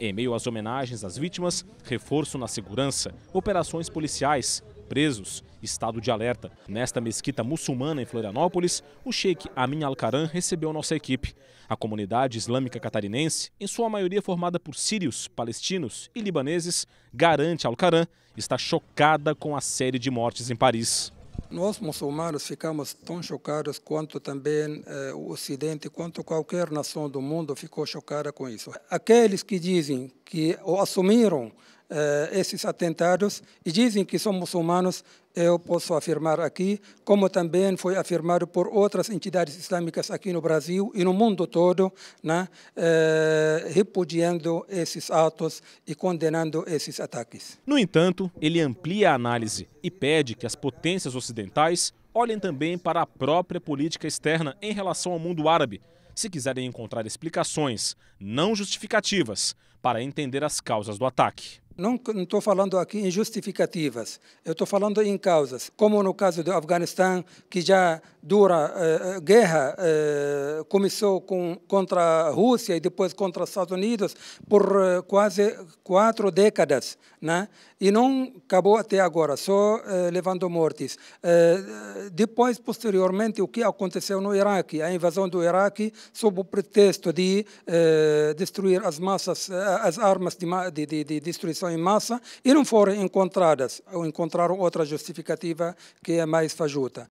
Em meio às homenagens às vítimas, reforço na segurança, operações policiais, presos, estado de alerta. Nesta mesquita muçulmana em Florianópolis, o sheik Amin al recebeu nossa equipe. A comunidade islâmica catarinense, em sua maioria formada por sírios, palestinos e libaneses, garante al está chocada com a série de mortes em Paris. Nós, muçulmanos, ficamos tão chocados quanto também eh, o Ocidente, quanto qualquer nação do mundo ficou chocada com isso. Aqueles que dizem que ou assumiram eh, esses atentados e dizem que são muçulmanos, eu posso afirmar aqui, como também foi afirmado por outras entidades islâmicas aqui no Brasil e no mundo todo, né, eh, repudiando esses atos e condenando esses ataques. No entanto, ele amplia a análise e pede que as potências ocidentais olhem também para a própria política externa em relação ao mundo árabe, se quiserem encontrar explicações não justificativas para entender as causas do ataque. Não estou falando aqui em justificativas, eu estou falando em causas, como no caso do Afeganistão, que já dura eh, eh, guerra, eh, começou com, contra a Rússia e depois contra os Estados Unidos por eh, quase quatro décadas, né? e não acabou até agora, só eh, levando mortes. Eh, depois, posteriormente, o que aconteceu no Iraque, a invasão do Iraque sob o pretexto de destruir as massas, as armas de, de, de, de destruição em massa e não foram encontradas ou encontraram outra justificativa que é mais fajuta.